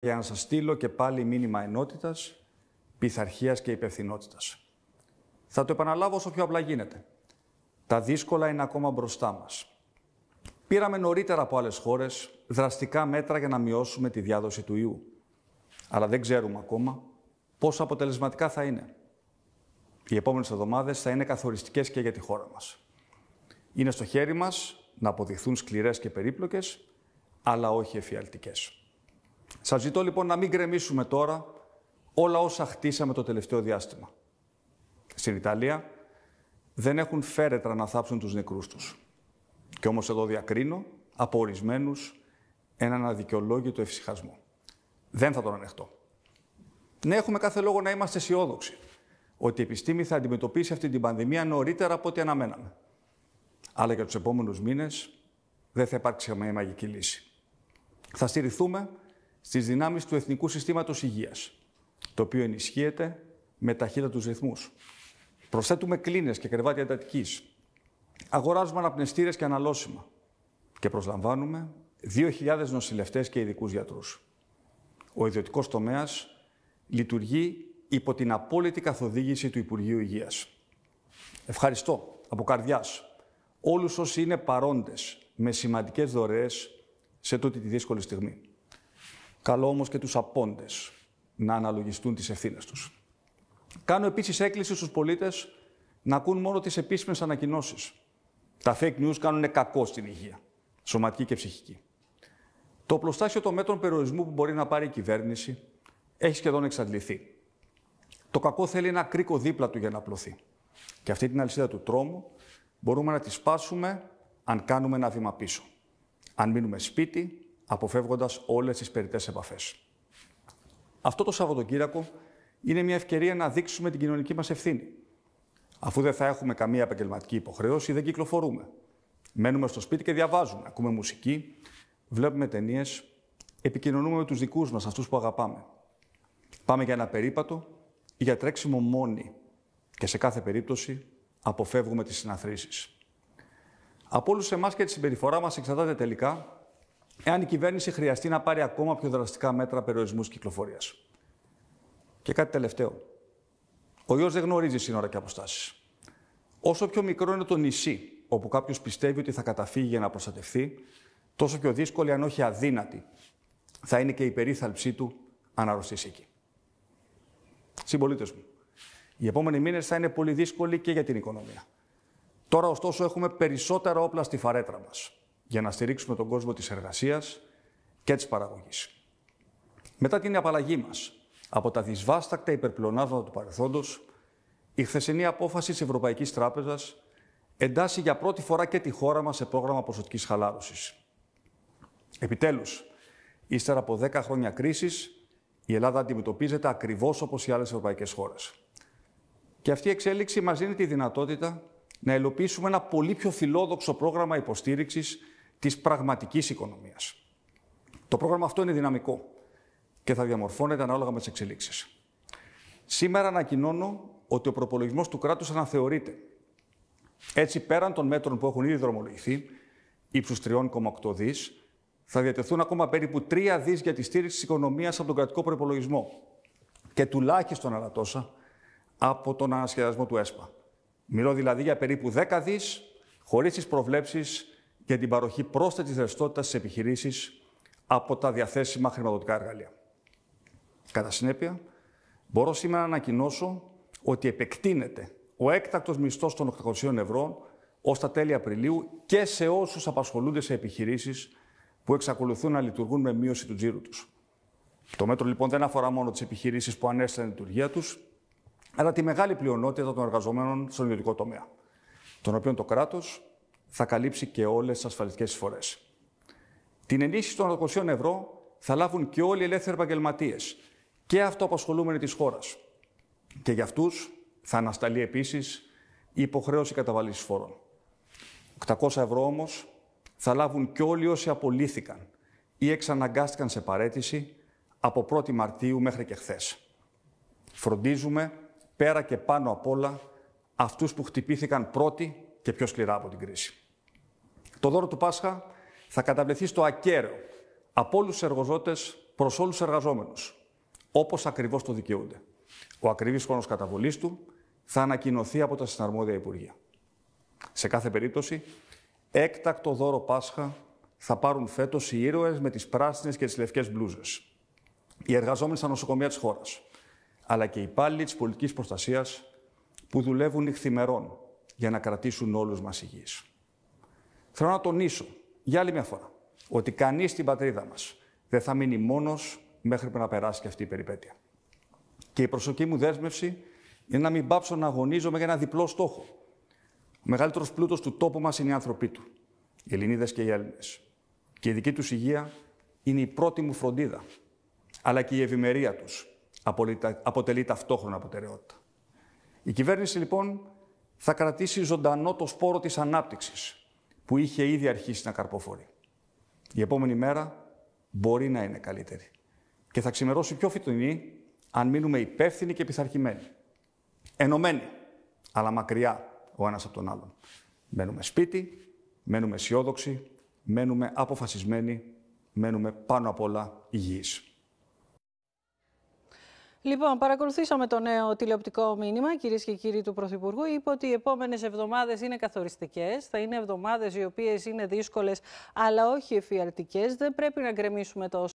για να σας στείλω και πάλι μήνυμα ενότητας, πειθαρχίας και υπευθυνότητας. Θα το επαναλάβω όσο πιο απλά γίνεται. Τα δύσκολα είναι ακόμα μπροστά μας. Πήραμε νωρίτερα από άλλες χώρες δραστικά μέτρα για να μειώσουμε τη διάδοση του ιού. Αλλά δεν ξέρουμε ακόμα πόσο αποτελεσματικά θα είναι. Οι επόμενες εβδομάδες θα είναι καθοριστικές και για τη χώρα μας. Είναι στο χέρι μας να αποδειχθούν σκληρές και περίπλοκες, αλλά όχι εφιαλτικές. Σας ζητώ λοιπόν να μην γκρεμίσουμε τώρα όλα όσα χτίσαμε το τελευταίο διάστημα. Στην Ιταλία δεν έχουν φέρετρα να θάψουν τους νεκρούς τους. Και όμως εδώ διακρίνω από ορισμένους έναν αδικαιολόγητο ευσυχασμό. Δεν θα τον ανεχτώ. Ναι, έχουμε κάθε λόγο να είμαστε αισιόδοξοι ότι η επιστήμη θα αντιμετωπίσει αυτή την πανδημία νωρίτερα από ό,τι αναμέναμε. Αλλά για τους επόμενους μήνες δεν θα υπάρξει μια μαγική λύση. Θα στηριχθούμε στις δυνάμεις του Εθνικού Συστήματος Υγείας, το οποίο ενισχύεται με ταχύτατους ρυθμούς. Προσθέτουμε κλίνες και κρεβάτια εντατικής, Αγοράζουμε αναπνευστήρες και αναλώσιμα. Και προσλαμβάνουμε 2.000 νοσηλευτές και ειδικούς γιατρούς. Ο ιδιωτικός τομέας λειτουργεί υπό την απόλυτη καθοδήγηση του Υπουργείου Υγείας. Ευχαριστώ από καρδιάς όλους όσοι είναι παρόντες με σημαντικές δωρεές σε τούτη τη δύσκολη στιγμή. Καλό όμως και τους απόντες να αναλογιστούν τις ευθύνες τους. Κάνω επίσης έκκληση στους πολίτες να ακούν μόνο τις επίσημες ανακοινώσεις. Τα fake news κάνουν κακό στην υγεία, σωματική και ψυχική. Το πλωστάσιο των μέτρων περιορισμού που μπορεί να πάρει η κυβέρνηση έχει σχεδόν εξαντληθεί. Το κακό θέλει ένα κρίκο δίπλα του για να απλωθεί. Και αυτή την αλυσίδα του τρόμου μπορούμε να τη σπάσουμε αν κάνουμε ένα βήμα πίσω. Αν μείνουμε σπίτι, Αποφεύγοντας όλες τις περιττές επαφές. Αυτό το Σαββατοκύριακο είναι μια ευκαιρία να δείξουμε την κοινωνική μας ευθύνη. Αφού δεν θα έχουμε καμία επαγγελματική υποχρέωση, δεν κυκλοφορούμε. Μένουμε στο σπίτι και διαβάζουμε, ακούμε μουσική, βλέπουμε ταινίες, επικοινωνούμε με τους δικούς μας αυτούς που αγαπάμε. Πάμε για ένα περίπατο ή για τρέξιμο μόνοι και σε κάθε περίπτωση αποφεύγουμε τις συναθρήσεις. Από όλους εμάς και τη συμπεριφορά μας εξαρτάται τελικά εάν η κυβέρνηση χρειαστεί να πάρει ακόμα πιο δραστικά μέτρα περιορισμούς κυκλοφορίας. Και κάτι τελευταίο. Ο ιός δεν γνωρίζει σύνορα και αποστάσεις. Όσο πιο μικρό είναι το νησί όπου κάποιος πιστεύει ότι θα καταφύγει για να προστατευθεί, τόσο πιο δύσκολη, αν όχι αδύνατη, θα είναι και η περίθαλψή του αν αρρωστήσει εκεί. Συμπολίτες μου, οι επόμενοι μήνες θα είναι πολύ δύσκολοι και για την οικονομία. Τώρα, ωστόσο, έχουμε περισσότερα όπλα στη φαρέτρα μας για να στηρίξουμε τον κόσμο της εργασίας και της παραγωγής. Μετά την απαλλαγή μας από τα δυσβάστακτα υπερπλονάσματα του παρελθόντος, η χθεσινή απόφαση της Ευρωπαϊκής Τράπεζας εντάσσει για πρώτη φορά και τη χώρα μας σε πρόγραμμα ποσοτικής χαλάρωσης. Επιτέλους, ύστερα από 10 χρόνια κρίσης, η Ελλάδα αντιμετωπίζεται ακριβώς όπως οι άλλες ευρωπαϊκές χώρες. Και αυτή η εξέλιξη μας δίνει τη δυνατότητα να υλοποιήσουμε ένα πολύ πιο φιλόδοξο πρόγραμμα υποστήριξης της πραγματικής οικονομίας. Το πρόγραμμα αυτό είναι δυναμικό και θα διαμορφώνεται ανάλογα με τις εξελίξεις. Σήμερα ανακοινώνω ότι ο προπολογισμός του κράτους αναθεωρείται. Έτσι, πέραν των μέτρων που έχουν ήδη δρομολογηθεί, ύψους 3,8 δις, θα διατεθούν ακόμα περίπου 3 δις για τη στήριξη της οικονομίας από τον κρατικό προπολογισμό και τουλάχιστον άλλα τόσα από τον ανασχεδιασμό του ΕΣΠΑ. Μιλώ δηλαδή για περίπου 10 δις, χωρίς τις προβλέψεις για την παροχή πρόσθετης ρευστότητας στις επιχειρήσεις από τα διαθέσιμα χρηματοδοτικά εργαλεία. Κατά συνέπεια, μπορώ σήμερα να ανακοινώσω ότι επεκτείνεται ο έκτακτος μισθός των 800 ευρώ ως τα τέλη Απριλίου και σε όσους απασχολούνται σε επιχειρήσεις που εξακολουθούν να λειτουργούν με μείωση του τζίρου τους. Το μέτρο λοιπόν δεν αφορά μόνο τις επιχειρήσεις που ανέστησαν την λειτουργία τους, αλλά τη μεγάλη πλειονότητα των εργαζομένων στον ιδιωτικό τομέα, τον οποίο το κράτος θα καλύψει και όλες τις ασφαλιστικές εισφορές. Την ενίσχυση των 800 ευρώ θα λάβουν και όλοι οι ελεύθεροι επαγγελματίες και αυτοαπασχολούμενοι της χώρας. Και για αυτούς θα ανασταλεί επίσης η υποχρέωση καταβαλής φόρων. 800 ευρώ όμως θα λάβουν και όλοι όσοι απολύθηκαν ή εξαναγκάστηκαν σε παρέτηση από 1η Μαρτίου μέχρι και χθες. Φροντίζουμε πέρα και πάνω απ' όλα αυτούς που χτυπήθηκαν πρώτοι και πιο σκληρά από την κρίση. Το δώρο του Πάσχα θα καταβληθεί στο ακέραιο από όλους τους εργοζότες προς όλους τους εργαζόμενους, όπως ακριβώς το δικαιούνται. Ο ακριβής χρόνος καταβολής του θα ανακοινωθεί από τα συναρμόδια Υπουργεία. Σε κάθε περίπτωση, έκτακτο δώρο Πάσχα θα πάρουν φέτος οι ήρωες με τις πράσινες και τις λευκές μπλούζες. Οι εργαζόμενοι στα νοσοκομεία της χώρας, αλλά και οι υπάλληλοι της πολιτικής προστασίας που δουλεύουν νυχθημερών για να κρατήσουν όλους μας υγιείς. Θέλω να τονίσω για άλλη μια φορά ότι κανείς στην πατρίδα μας δεν θα μείνει μόνος μέχρι που να περάσει και αυτή η περιπέτεια. Και η προσωπική μου δέσμευση είναι να μην πάψω να αγωνίζομαι για ένα διπλό στόχο. Ο μεγαλύτερος πλούτος του τόπου μας είναι οι άνθρωποι του, οι Ελληνίδες και οι Έλληνες. Και η δική τους υγεία είναι η πρώτη μου φροντίδα, αλλά και η ευημερία τους αποτελεί ταυτόχρονα προτεραιότητα. Η κυβέρνηση λοιπόν θα κρατήσει ζωντανό το σπόρο της ανάπτυξης που είχε ήδη αρχίσει να καρποφορεί. Η επόμενη μέρα μπορεί να είναι καλύτερη και θα ξημερώσει πιο φυτονή αν μείνουμε υπεύθυνοι και πειθαρχημένοι. Ενωμένοι, αλλά μακριά ο ένας από τον άλλον. Μένουμε σπίτι, μένουμε αισιόδοξοι, μένουμε αποφασισμένοι, μένουμε πάνω απ' όλα υγιείς. Λοιπόν, παρακολουθήσαμε το νέο τηλεοπτικό μήνυμα, κυρίες και κύριοι του Πρωθυπουργού. Είπε ότι οι επόμενες εβδομάδες είναι καθοριστικές. Θα είναι εβδομάδες οι οποίες είναι δύσκολες, αλλά όχι εφιαλτικές. Δεν πρέπει να γκρεμίσουμε τόσο.